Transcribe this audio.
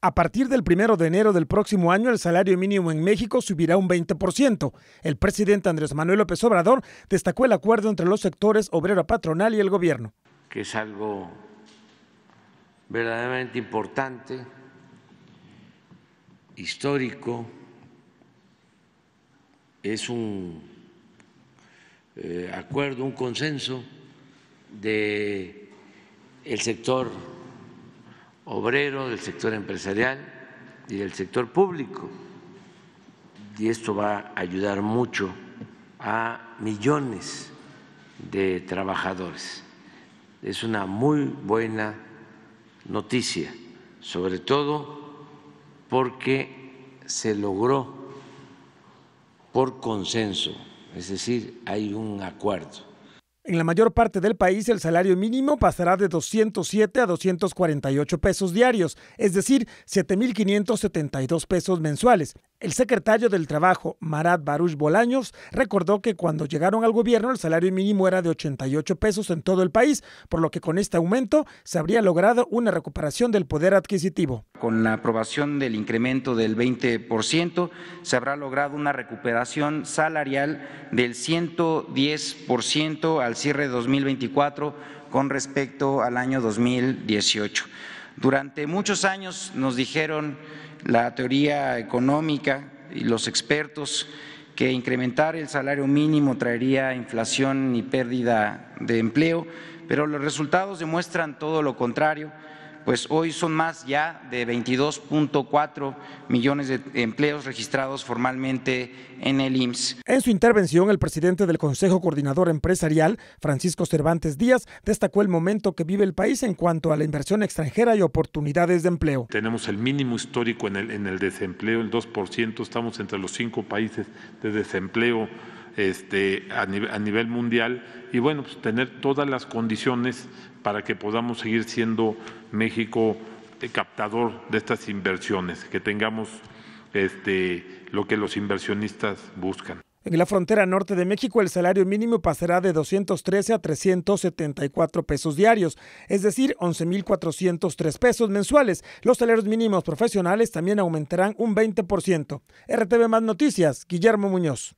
A partir del 1 de enero del próximo año, el salario mínimo en México subirá un 20%. El presidente Andrés Manuel López Obrador destacó el acuerdo entre los sectores obrero patronal y el gobierno. Que es algo verdaderamente importante, histórico, es un eh, acuerdo, un consenso de el sector obrero, del sector empresarial y del sector público. Y esto va a ayudar mucho a millones de trabajadores. Es una muy buena noticia, sobre todo porque se logró por consenso, es decir, hay un acuerdo en la mayor parte del país, el salario mínimo pasará de 207 a 248 pesos diarios, es decir, 7.572 pesos mensuales. El secretario del Trabajo, Marat Baruch Bolaños, recordó que cuando llegaron al gobierno el salario mínimo era de 88 pesos en todo el país, por lo que con este aumento se habría logrado una recuperación del poder adquisitivo. Con la aprobación del incremento del 20%, se habrá logrado una recuperación salarial del 110% al cierre de 2024 con respecto al año 2018. Durante muchos años nos dijeron la teoría económica y los expertos que incrementar el salario mínimo traería inflación y pérdida de empleo, pero los resultados demuestran todo lo contrario pues hoy son más ya de 22.4 millones de empleos registrados formalmente en el IMSS. En su intervención, el presidente del Consejo Coordinador Empresarial, Francisco Cervantes Díaz, destacó el momento que vive el país en cuanto a la inversión extranjera y oportunidades de empleo. Tenemos el mínimo histórico en el, en el desempleo, el 2%, estamos entre los cinco países de desempleo este, a, nivel, mundial y bueno, pues tener todas las condiciones para que podamos seguir siendo México eh, captador de estas inversiones, que tengamos este, lo que los inversionistas buscan. En la frontera norte de México el salario mínimo pasará de 213 a 374 pesos diarios, es decir, 11.403 pesos mensuales. Los salarios mínimos profesionales también aumentarán un 20%. RTV Más Noticias, Guillermo Muñoz.